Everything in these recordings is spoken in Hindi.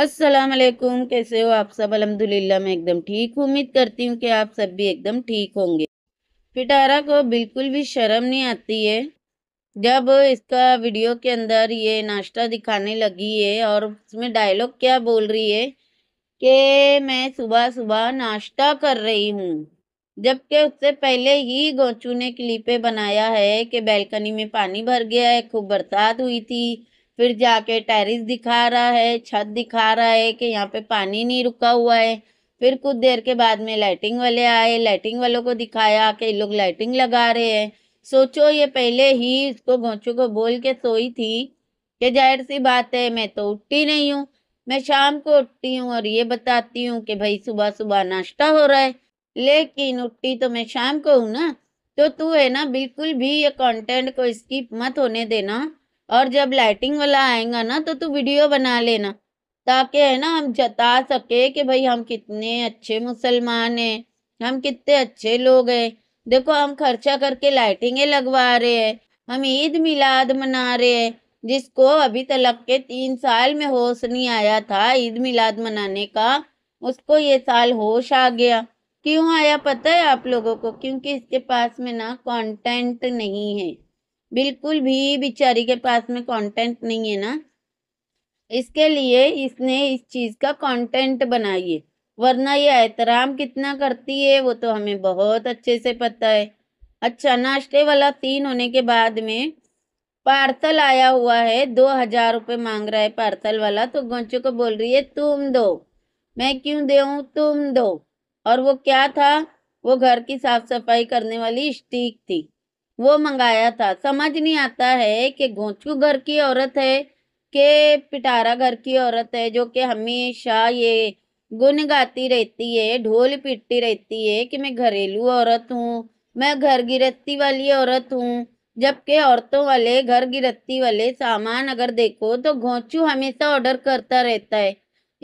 अस्सलाम वालेकुम कैसे हो आप सब अलहमदिल्ला मैं एकदम ठीक हूँ उम्मीद करती हूँ कि आप सब भी एकदम ठीक होंगे पिटारा को बिल्कुल भी शर्म नहीं आती है जब इसका वीडियो के अंदर ये नाश्ता दिखाने लगी है और उसमें डायलॉग क्या बोल रही है कि मैं सुबह सुबह नाश्ता कर रही हूँ जबकि उससे पहले ही गोचू ने क्लिपे बनाया है कि बैल्कनी में पानी भर गया है खूब बरसात हुई थी फिर जाके टेरिस दिखा रहा है छत दिखा रहा है कि यहाँ पे पानी नहीं रुका हुआ है फिर कुछ देर के बाद में लाइटिंग वाले आए लाइटिंग वालों को दिखाया कि लोग लाइटिंग लगा रहे हैं सोचो ये पहले ही इसको गोचू को बोल के सोई थी कि जाहिर सी बात है मैं तो उठती नहीं हूँ मैं शाम को उठती हूँ और ये बताती हूँ कि भाई सुबह सुबह नाश्ता हो रहा है लेकिन उठती तो मैं शाम को हूँ ना तो तू है ना बिल्कुल भी ये कंटेंट को स्किप मत होने देना और जब लाइटिंग वाला आएगा ना तो तू वीडियो बना लेना ताकि है ना हम जता सके कि भाई हम कितने अच्छे मुसलमान हैं हम कितने अच्छे लोग हैं देखो हम खर्चा करके लाइटिंगें लगवा रहे हैं हम ईद मिलाद मना रहे हैं जिसको अभी तलक के तीन साल में होश नहीं आया था ईद मिलाद मनाने का उसको ये साल होश आ गया क्यों आया पता है आप लोगों को क्योंकि इसके पास में ना कंटेंट नहीं है बिल्कुल भी बिचारी के पास में कंटेंट नहीं है ना इसके लिए इसने इस चीज़ का कंटेंट बनाइए वरना ये एहतराम कितना करती है वो तो हमें बहुत अच्छे से पता है अच्छा नाश्ते वाला तीन होने के बाद में पार्सल आया हुआ है दो हजार रुपये मांग रहा है पार्सल वाला तो गोंचो को बोल रही है तुम दो मैं क्यों दे तुम दो और वो क्या था वो घर की साफ सफाई करने वाली स्टीक थी वो मंगाया था समझ नहीं आता है कि घोंचू घर की औरत है कि पिटारा घर की औरत है जो कि हमेशा ये गुन गाती रहती है ढोल पीटती रहती है कि मैं घरेलू औरत हूँ मैं घर गिरती वाली औरत हूँ जबकि औरतों वाले घर गिरती वाले सामान अगर देखो तो घोंचू हमेशा ऑर्डर करता रहता है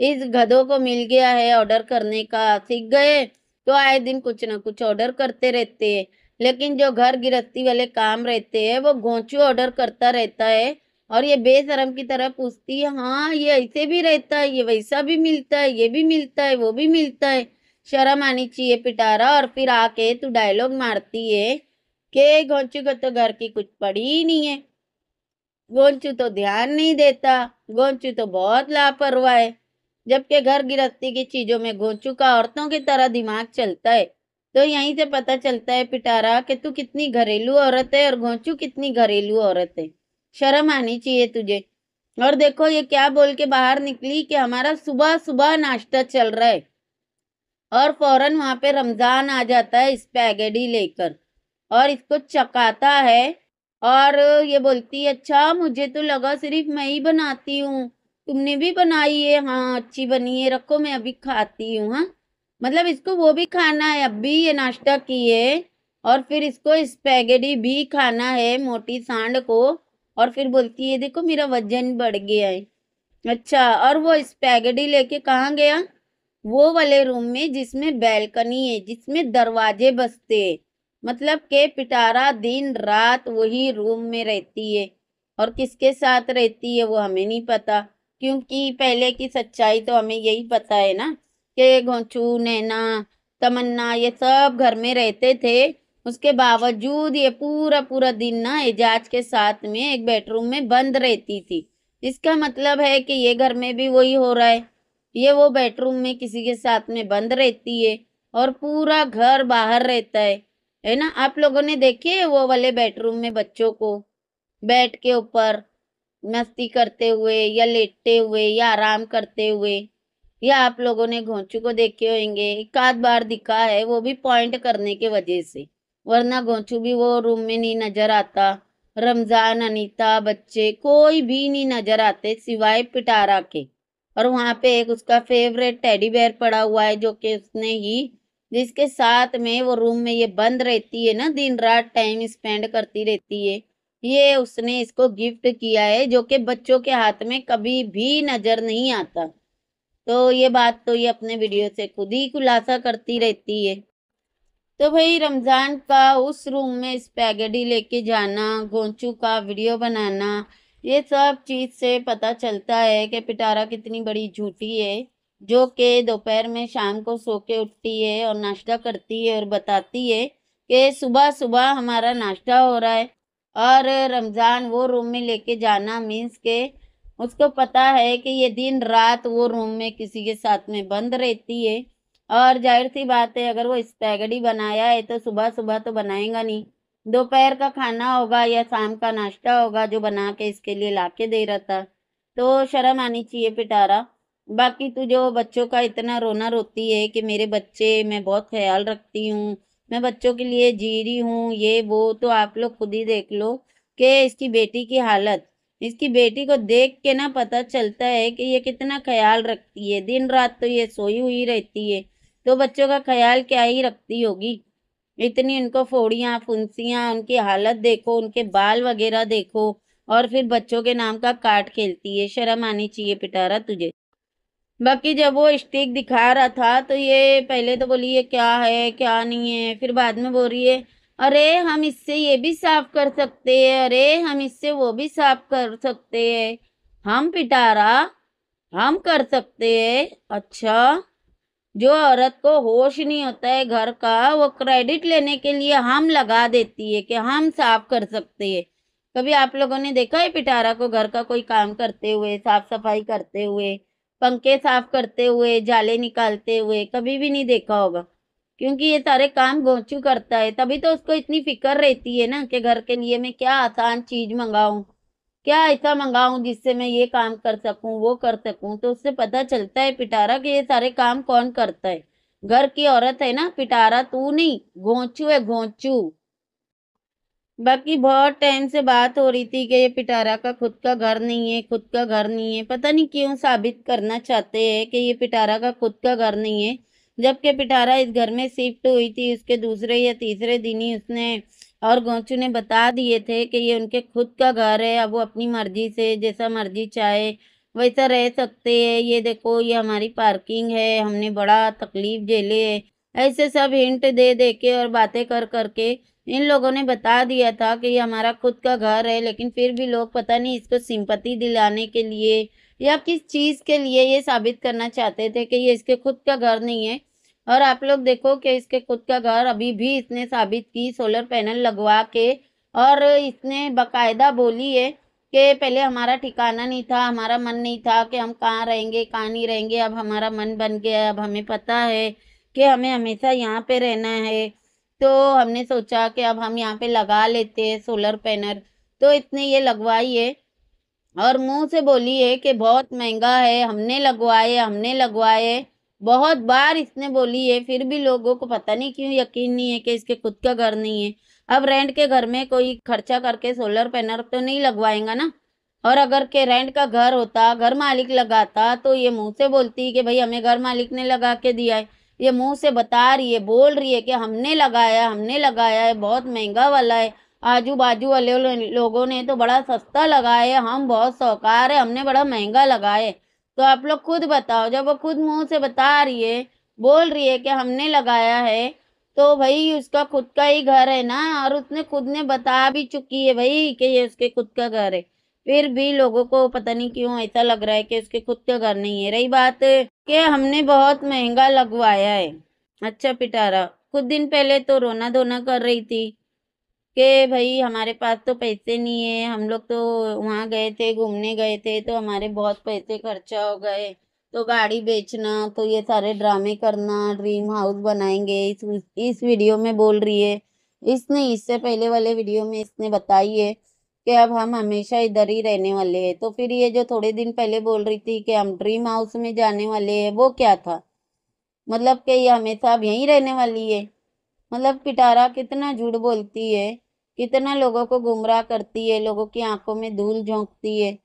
इस गधों को मिल गया है ऑर्डर करने का सीख गए तो आए दिन कुछ ना कुछ ऑर्डर करते रहते हैं लेकिन जो घर गृहस्थी वाले काम रहते हैं वो घोंचू ऑर्डर करता रहता है और ये बेशरम की तरह पूछती है हाँ ये ऐसे भी रहता है ये वैसा भी मिलता है ये भी मिलता है वो भी मिलता है शर्म आनी चाहिए पिटारा और फिर आके तू तो डायलॉग मारती है कि गोंचू को तो घर की कुछ पड़ी ही नहीं है गोंचू तो ध्यान नहीं देता गोंचू तो बहुत लापरवाह है जबकि घर गृहस्थी की चीज़ों में गोंचू का औरतों की तरह दिमाग चलता है तो यहीं से पता चलता है पिटारा कि तू कितनी घरेलू औरत है और घोंचू कितनी घरेलू औरत है शर्म आनी चाहिए तुझे और देखो ये क्या बोल के बाहर निकली कि हमारा सुबह सुबह नाश्ता चल रहा है और फौरन वहां पे रमज़ान आ जाता है स्पैगेडी लेकर और इसको चकाता है और ये बोलती है अच्छा मुझे तो लगा सिर्फ मैं ही बनाती हूँ तुमने भी बनाई है हाँ अच्छी बनी है रखो मैं अभी खाती हूँ हाँ मतलब इसको वो भी खाना है अब भी ये नाश्ता किए और फिर इसको स्पैगेटी भी खाना है मोटी सांड को और फिर बोलती है देखो मेरा वजन बढ़ गया है अच्छा और वो स्पैगेटी लेके कहाँ गया वो वाले रूम में जिसमें बैलकनी है जिसमें दरवाजे बसते है मतलब के पिटारा दिन रात वही रूम में रहती है और किसके साथ रहती है वो हमें नहीं पता क्योंकि पहले की सच्चाई तो हमें यही पता है ना के गोचू नैना तमन्ना ये सब घर में रहते थे उसके बावजूद ये पूरा पूरा दिन ना एजाज के साथ में एक बेडरूम में बंद रहती थी इसका मतलब है कि ये घर में भी वही हो रहा है ये वो बेडरूम में किसी के साथ में बंद रहती है और पूरा घर बाहर रहता है है ना आप लोगों ने देखे वो वाले बेडरूम में बच्चों को बेड के ऊपर मस्ती करते हुए या लेटते हुए या आराम करते हुए या आप लोगों ने घोंचू को देखे होंगे एक आध बार दिखा है वो भी पॉइंट करने के वजह से वरना घोंचू भी वो रूम में नहीं नजर आता रमजान अनीता बच्चे कोई भी नहीं नजर आते सिवाय पिटारा के और वहाँ पे एक उसका फेवरेट टेडी बेयर पड़ा हुआ है जो कि उसने ही जिसके साथ में वो रूम में ये बंद रहती है ना दिन रात टाइम स्पेंड करती रहती है ये उसने इसको गिफ्ट किया है जो कि बच्चों के हाथ में कभी भी नजर नहीं आता तो ये बात तो ये अपने वीडियो से खुद ही खुलासा करती रहती है तो भाई रमज़ान का उस रूम में पैगडी लेके जाना गोंचू का वीडियो बनाना ये सब चीज़ से पता चलता है कि पिटारा कितनी बड़ी झूठी है जो कि दोपहर में शाम को सो के उठती है और नाश्ता करती है और बताती है कि सुबह सुबह हमारा नाश्ता हो रहा है और रमज़ान वो रूम में लेके जाना मीन्स के उसको पता है कि ये दिन रात वो रूम में किसी के साथ में बंद रहती है और जाहिर सी बात है अगर वो स्पैगडी बनाया है तो सुबह सुबह तो बनाएगा नहीं दोपहर का खाना होगा या शाम का नाश्ता होगा जो बना के इसके लिए ला के दे रहा था तो शर्म आनी चाहिए पिटारा बाकी तू तो जो बच्चों का इतना रोना रोती है कि मेरे बच्चे मैं बहुत ख्याल रखती हूँ मैं बच्चों के लिए जी रही हूँ ये वो तो आप लोग खुद ही देख लो कि इसकी बेटी की हालत इसकी बेटी को देख के ना पता चलता है कि ये कितना ख्याल रखती है दिन रात तो ये सोई हुई रहती है तो बच्चों का ख्याल क्या ही रखती होगी इतनी उनको फोड़ियाँ फुंसियाँ उनकी हालत देखो उनके बाल वगैरह देखो और फिर बच्चों के नाम का काट खेलती है शर्म आनी चाहिए पिटारा तुझे बाकी जब वो स्टिक दिखा रहा था तो ये पहले तो बोली ये क्या है क्या नहीं है फिर बाद में बोल रही है अरे हम इससे ये भी साफ कर सकते हैं अरे हम इससे वो भी साफ कर सकते हैं हम पिटारा हम कर सकते हैं अच्छा जो औरत को होश नहीं होता है घर का वो क्रेडिट लेने के लिए हम लगा देती है कि हम साफ कर सकते हैं कभी आप लोगों ने देखा है पिटारा को घर का कोई काम करते हुए साफ सफाई करते हुए पंखे साफ करते हुए जाले निकालते हुए कभी भी नहीं देखा होगा क्योंकि ये सारे काम गोचू करता है तभी तो उसको इतनी फिक्र रहती है ना कि घर के लिए मैं क्या आसान चीज मंगाऊं क्या ऐसा मंगाऊं जिससे मैं ये काम कर सकूं वो कर सकूं तो उससे पता चलता है पिटारा कि ये सारे काम कौन करता है घर की औरत है ना पिटारा तू नहीं गोचू है गोचू बाकी बहुत टाइम से बात हो रही थी कि ये पिटारा का खुद का घर नहीं है खुद का घर नहीं है पता नहीं क्यों साबित करना चाहते हैं कि ये पिटारा का खुद का घर नहीं है जबकि पिटारा इस घर में शिफ्ट हुई थी उसके दूसरे या तीसरे दिन ही उसने और गोचू ने बता दिए थे कि ये उनके खुद का घर है अब वो अपनी मर्जी से जैसा मर्जी चाहे वैसा रह सकते हैं ये देखो ये हमारी पार्किंग है हमने बड़ा तकलीफ झेले है ऐसे सब हिंट दे दे के और बातें कर करके इन लोगों ने बता दिया था कि ये हमारा खुद का घर है लेकिन फिर भी लोग पता नहीं इसको सिंपत्ति दिलाने के लिए या किस चीज़ के लिए ये साबित करना चाहते थे कि ये इसके खुद का घर नहीं है और आप लोग देखो कि इसके खुद का घर अभी भी इसने साबित की सोलर पैनल लगवा के और इसने बाकायदा बोली है कि पहले हमारा ठिकाना नहीं था हमारा मन नहीं था कि हम कहाँ रहेंगे कहाँ नहीं रहेंगे अब हमारा मन बन गया अब हमें पता है कि हमें हमेशा यहाँ पे रहना है तो हमने सोचा कि अब हम यहाँ पे लगा लेते हैं सोलर पैनल तो इतने ये लगवाइए और मुंह से बोलिए कि बहुत महंगा है हमने लगवाए हमने लगवाए बहुत बार इसने बोली है फिर भी लोगों को पता नहीं क्यों यकीन नहीं है कि इसके खुद का घर नहीं है अब रेंट के घर में कोई खर्चा करके सोलर पैनल तो नहीं लगवाएगा ना और अगर के रेंट का घर होता घर मालिक लगाता तो ये मुंह से बोलती कि भाई हमें घर मालिक ने लगा के दिया है ये मुंह से बता रही है बोल रही है कि हमने लगाया हमने लगाया है बहुत महंगा वाला है आजू बाजू वाले लोगों ने तो बड़ा सस्ता लगाया हम बहुत सौकार है हमने बड़ा महंगा लगाए तो आप लोग खुद बताओ जब वो खुद मुंह से बता रही है बोल रही है कि हमने लगाया है तो भाई उसका खुद का ही घर है ना और उसने खुद ने बता भी चुकी है भाई कि ये उसके खुद का घर है फिर भी लोगों को पता नहीं क्यों ऐसा लग रहा है कि उसके खुद का घर नहीं है रही बात कि हमने बहुत महंगा लगवाया है अच्छा पिटारा कुछ दिन पहले तो रोना धोना कर रही थी कि भाई हमारे पास तो पैसे नहीं है हम लोग तो वहाँ गए थे घूमने गए थे तो हमारे बहुत पैसे खर्चा हो गए तो गाड़ी बेचना तो ये सारे ड्रामे करना ड्रीम हाउस बनाएंगे इस इस वीडियो में बोल रही है इसने इससे पहले वाले वीडियो में इसने बताई है कि अब हम हमेशा इधर ही रहने वाले हैं तो फिर ये जो थोड़े दिन पहले बोल रही थी कि हम ड्रीम हाउस में जाने वाले हैं वो क्या था मतलब कि ये हमेशा अब यहीं रहने वाली है मतलब पिटारा कितना झूठ बोलती है कितना लोगों को गुमराह करती है लोगों की आंखों में धूल झोंकती है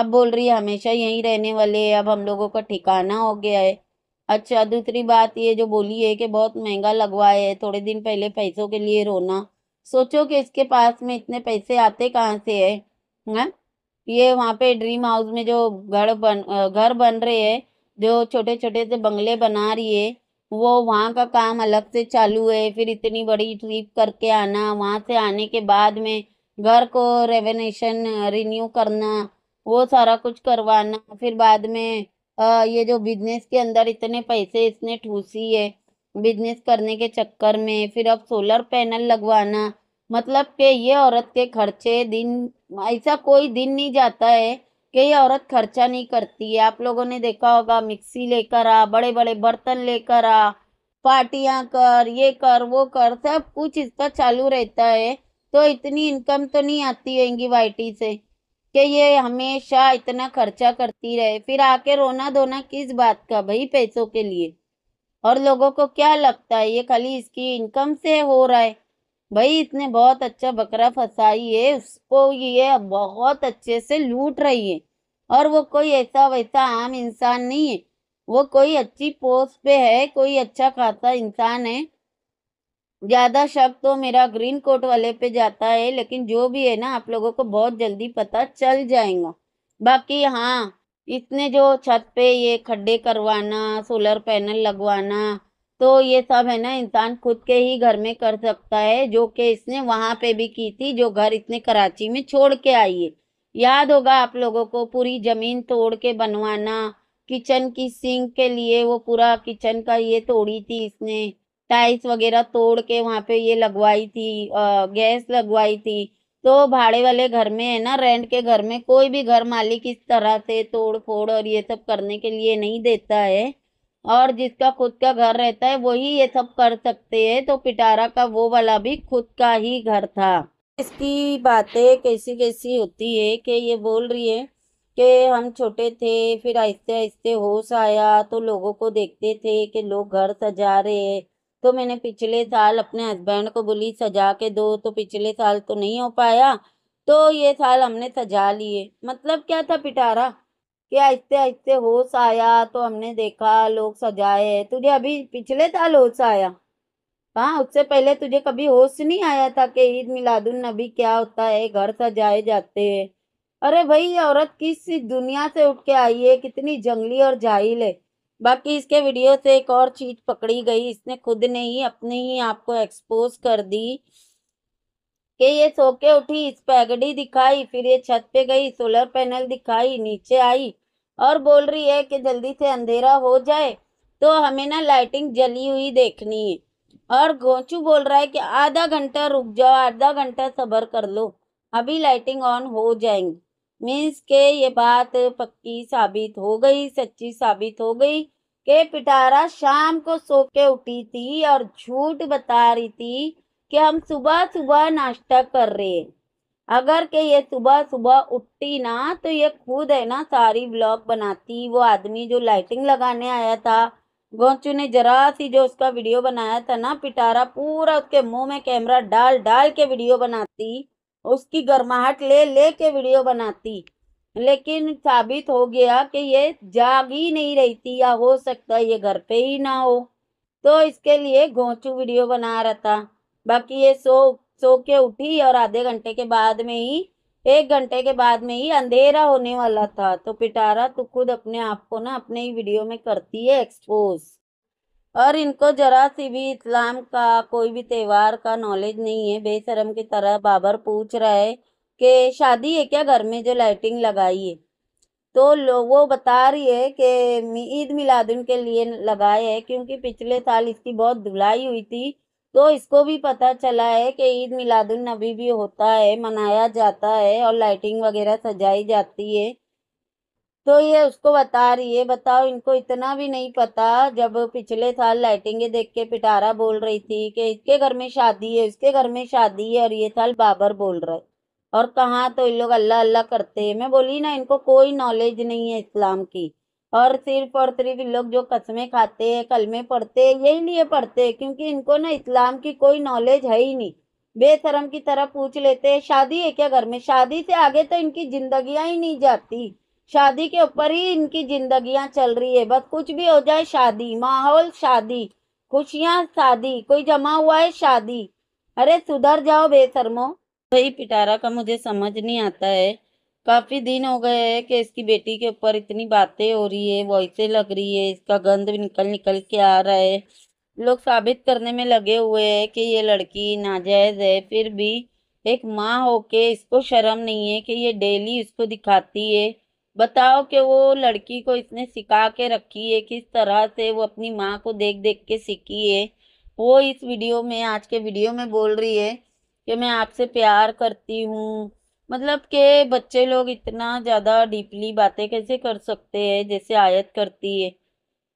अब बोल रही है हमेशा यहीं रहने वाले है अब हम लोगों का ठिकाना हो गया है अच्छा दूसरी बात ये जो बोली है कि बहुत महंगा लगवाए है थोड़े दिन पहले पैसों के लिए रोना सोचो कि इसके पास में इतने पैसे आते कहाँ से है ना? ये वहाँ पे ड्रीम हाउस में जो घर बन घर बन रहे है जो छोटे छोटे से बंगले बना रही है वो वहाँ का काम अलग से चालू है फिर इतनी बड़ी ट्रिप करके आना वहाँ से आने के बाद में घर को रेवेनेशन रिन्यू करना वो सारा कुछ करवाना फिर बाद में आ, ये जो बिजनेस के अंदर इतने पैसे इसने ठूसी है बिजनेस करने के चक्कर में फिर अब सोलर पैनल लगवाना मतलब कि ये औरत के खर्चे दिन ऐसा कोई दिन नहीं जाता है कि ये औरत खर्चा नहीं करती है आप लोगों ने देखा होगा मिक्सी लेकर आ बड़े बड़े बर्तन लेकर आ पार्टियाँ कर ये कर वो कर सब कुछ इसका चालू रहता है तो इतनी इनकम तो नहीं आती होगी वाइटी से कि ये हमेशा इतना खर्चा करती रहे फिर आके रोना धोना किस बात का भाई पैसों के लिए और लोगों को क्या लगता है ये खाली इसकी इनकम से हो रहा है भाई इसने बहुत अच्छा बकरा फंसाई है उसको ये बहुत अच्छे से लूट रही है और वो कोई ऐसा वैसा आम इंसान नहीं है वो कोई अच्छी पोस्ट पे है कोई अच्छा खासा इंसान है ज़्यादा शक तो मेरा ग्रीन कोट वाले पे जाता है लेकिन जो भी है ना आप लोगों को बहुत जल्दी पता चल जाएगा बाकी हाँ इसने जो छत पे ये खड्डे करवाना सोलर पैनल लगवाना तो ये सब है ना इंसान खुद के ही घर में कर सकता है जो कि इसने वहाँ पे भी की थी जो घर इसने कराची में छोड़ के आई है याद होगा आप लोगों को पूरी ज़मीन तोड़ के बनवाना किचन की सिंक के लिए वो पूरा किचन का ये तोड़ी थी इसने टाइल्स वगैरह तोड़ के वहाँ पे ये लगवाई थी गैस लगवाई थी तो भाड़े वाले घर में है ना रेंट के घर में कोई भी घर मालिक इस तरह से तोड़ फोड़ और ये सब करने के लिए नहीं देता है और जिसका खुद का घर रहता है वही ये सब कर सकते हैं तो पिटारा का वो वाला भी खुद का ही घर था इसकी बातें कैसी कैसी होती है कि ये बोल रही है कि हम छोटे थे फिर आहिस्ते आहिस्ते होश आया तो लोगों को देखते थे कि लोग घर सजा रहे हैं तो मैंने पिछले साल अपने हस्बैंड को बोली सजा के दो तो पिछले साल तो नहीं हो पाया तो ये साल हमने सजा लिए मतलब क्या था पिटारा कि आहिस्ते आहिस्ते होश आया तो हमने देखा लोग सजाए तुझे अभी पिछले साल होश आया हाँ उससे पहले तुझे कभी होश नहीं आया था कि ईद मिलादुल नबी क्या होता है घर सजाए जाते हैं अरे भाई ये औरत किस दुनिया से उठ के आई है कितनी जंगली और जाहिल है बाकी इसके वीडियो से एक और चीज़ पकड़ी गई इसने खुद ने ही अपने ही आपको एक्सपोज कर दी कि ये सो के उठी इस पैगड़ी दिखाई फिर ये छत पे गई सोलर पैनल दिखाई नीचे आई और बोल रही है कि जल्दी से अंधेरा हो जाए तो हमें ना लाइटिंग जली हुई देखनी है और गोचू बोल रहा है कि आधा घंटा रुक जाओ आधा घंटा सब्र कर लो अभी लाइटिंग ऑन हो जाएंगी मीन्स के ये बात पक्की साबित हो गई सच्ची साबित हो गई कि पिटारा शाम को सो के उठी थी और झूठ बता रही थी कि हम सुबह सुबह नाश्ता कर रहे हैं अगर के ये सुबह सुबह उठती ना तो ये खुद है ना सारी ब्लॉग बनाती वो आदमी जो लाइटिंग लगाने आया था गोंचू ने जरा सी जो उसका वीडियो बनाया था ना पिटारा पूरा उसके मुंह में कैमरा डाल डाल के वीडियो बनाती उसकी गर्माहट ले ले के वीडियो बनाती लेकिन साबित हो गया कि ये जाग ही नहीं रहती या हो सकता ये घर पे ही ना हो तो इसके लिए घोंचू वीडियो बना रहा था बाकी ये सो सो के उठी और आधे घंटे के बाद में ही एक घंटे के बाद में ही अंधेरा होने वाला था तो पिटारा तो खुद अपने आप को ना अपने ही वीडियो में करती है एक्सपोज और इनको जरा सी भी इस्लाम का कोई भी त्यौहार का नॉलेज नहीं है बेशरम की तरह बाबर पूछ रहा है कि शादी है क्या घर में जो लाइटिंग लगाई है तो लोग वो बता रही है कि ईद मिलादुन के लिए लगाए है क्योंकि पिछले साल इसकी बहुत धुलाई हुई थी तो इसको भी पता चला है कि ईद मिलादुन अभी भी होता है मनाया जाता है और लाइटिंग वगैरह सजाई जाती है तो ये उसको बता रही है बताओ इनको इतना भी नहीं पता जब पिछले साल लाइटिंगे देख के पिटारा बोल रही थी कि इसके घर में शादी है इसके घर में शादी है और ये साल बाबर बोल रहा है और कहाँ तो इन लोग अल्लाह अल्लाह करते हैं मैं बोली ना इनको कोई नॉलेज नहीं है इस्लाम की और सिर्फ और सिर्फ इन लोग जो कसमें खाते हैं कलमे पढ़ते हैं यही लिए पढ़ते हैं क्योंकि इनको ना इस्लाम की कोई नॉलेज है ही नहीं बेशरम की तरह पूछ लेते हैं शादी है क्या घर में शादी से आगे तो इनकी जिंदगियां ही नहीं जाती शादी के ऊपर ही इनकी जिंदगियां चल रही है बस कुछ भी हो जाए शादी माहौल शादी खुशियां शादी कोई जमा हुआ है शादी अरे सुधर जाओ बेसरमो भाई पिटारा का मुझे समझ नहीं आता है काफ़ी दिन हो गए है कि इसकी बेटी के ऊपर इतनी बातें हो रही है वॉइसें लग रही है इसका गंद निकल निकल के आ रहा है लोग साबित करने में लगे हुए हैं कि ये लड़की नाजायज़ है फिर भी एक माँ हो के इसको शर्म नहीं है कि ये डेली इसको दिखाती है बताओ कि वो लड़की को इसने सिखा के रखी है किस तरह से वो अपनी माँ को देख देख के सीखी है वो इस वीडियो में आज के वीडियो में बोल रही है कि मैं आपसे प्यार करती हूँ मतलब के बच्चे लोग इतना ज़्यादा डीपली बातें कैसे कर सकते हैं जैसे आयत करती है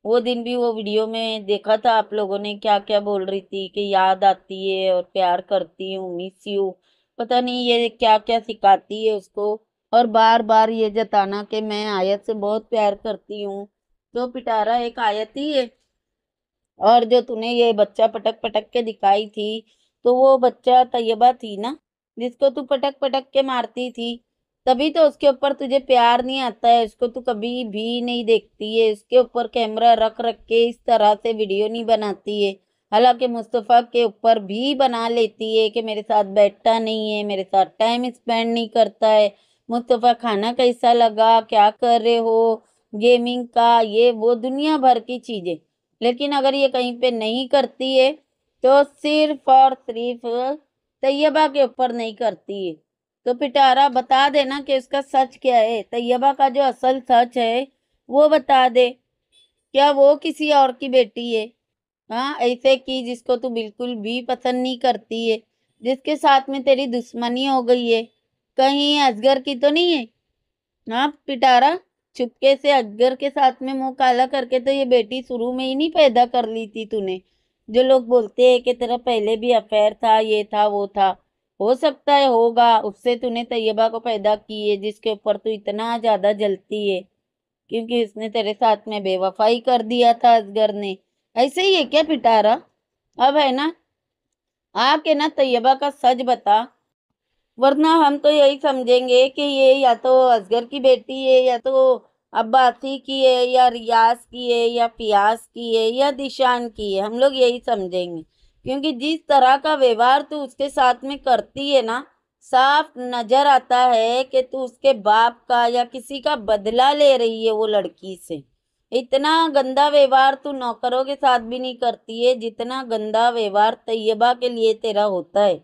वो दिन भी वो वीडियो में देखा था आप लोगों ने क्या क्या बोल रही थी कि याद आती है और प्यार करती हूँ मिस यू पता नहीं ये क्या क्या सिखाती है उसको और बार बार ये जताना कि मैं आयत से बहुत प्यार करती हूँ तो पिटारा एक आयत ही है और जो तूने ये बच्चा पटक पटक के दिखाई थी तो वो बच्चा तयबा थी ना जिसको तू पटक पटक के मारती थी तभी तो उसके ऊपर तुझे प्यार नहीं आता है उसको तू कभी भी नहीं देखती है उसके ऊपर कैमरा रख रख के इस तरह से वीडियो नहीं बनाती है हालांकि मुस्तफ़ा के ऊपर भी बना लेती है कि मेरे साथ बैठता नहीं है मेरे साथ टाइम स्पेंड नहीं करता है मुस्तफ़ा खाना कैसा लगा क्या कर रहे हो गेमिंग का ये वो दुनिया भर की चीज़ें लेकिन अगर ये कहीं पे नहीं करती है तो सिर्फ और सिर्फ तैयबा के ऊपर नहीं करती है तो पिटारा बता देना कि उसका सच क्या है तैयबा का जो असल सच है वो बता दे क्या वो किसी और की बेटी है हाँ ऐसे की जिसको तू बिल्कुल भी पसंद नहीं करती है जिसके साथ में तेरी दुश्मनी हो गई है कहीं असगर की तो नहीं है ना हाँ, पिटारा चुपके से अजगर के साथ में मुंह काला करके तो ये बेटी शुरू में ही नहीं पैदा कर ली थी तूने जो लोग बोलते हैं कि तेरा पहले भी अफेयर था ये था वो था हो सकता है होगा उससे तूने तैयबा को पैदा की है जिसके ऊपर तू इतना ज़्यादा जलती है क्योंकि उसने तेरे साथ में बेवफाई कर दिया था असगर ने ऐसे ही है क्या पिटारा अब है ना आपके ना तैयबा का सच बता वरना हम तो यही समझेंगे कि ये या तो असगर की बेटी है या तो अब्बासी की है या रियाज की है या पियास की है या दिशान की है हम लोग यही समझेंगे क्योंकि जिस तरह का व्यवहार तू उसके साथ में करती है ना साफ नज़र आता है कि तू उसके बाप का या किसी का बदला ले रही है वो लड़की से इतना गंदा व्यवहार तू नौकरों के साथ भी नहीं करती है जितना गंदा व्यवहार तैयबा के लिए तेरा होता है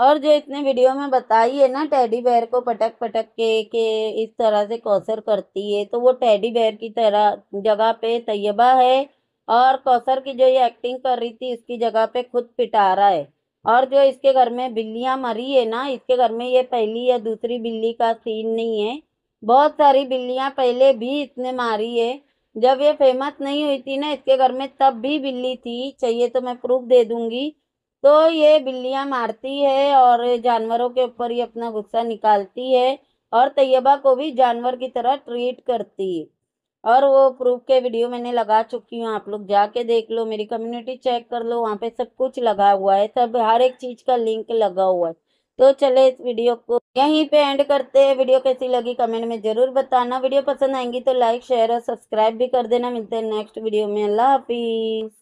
और जो इतने वीडियो में बताई है ना टेडी बेयर को पटक पटक के के इस तरह से कौसर करती है तो वो टेडी बेयर की तरह जगह पे तयबा है और कौसर की जो ये एक्टिंग कर रही थी इसकी जगह पे खुद पिटारा है और जो इसके घर में बिल्लियाँ मरी है ना इसके घर में ये पहली या दूसरी बिल्ली का सीन नहीं है बहुत सारी बिल्लियाँ पहले भी इसने मारी है जब ये फेमस नहीं हुई थी ना इसके घर में तब भी बिल्ली थी चाहिए तो मैं प्रूफ दे दूँगी तो ये बिल्लियाँ मारती है और जानवरों के ऊपर ये अपना गुस्सा निकालती है और तैयबा को भी जानवर की तरह ट्रीट करती है और वो प्रूफ के वीडियो मैंने लगा चुकी हूँ आप लोग जाके देख लो मेरी कम्युनिटी चेक कर लो वहाँ पे सब कुछ लगा हुआ है सब हर एक चीज़ का लिंक लगा हुआ है तो चले इस वीडियो को यहीं पे एंड करते हैं वीडियो कैसी लगी कमेंट में ज़रूर बताना वीडियो पसंद आएंगी तो लाइक शेयर और सब्सक्राइब भी कर देना मिलते हैं नेक्स्ट वीडियो में अल्लाह हाफिज़